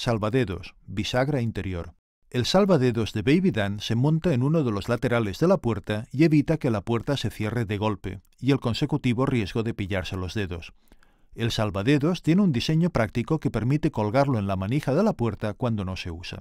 salvadedos, bisagra interior. El salvadedos de Baby Dan se monta en uno de los laterales de la puerta y evita que la puerta se cierre de golpe, y el consecutivo riesgo de pillarse los dedos. El salvadedos tiene un diseño práctico que permite colgarlo en la manija de la puerta cuando no se usa.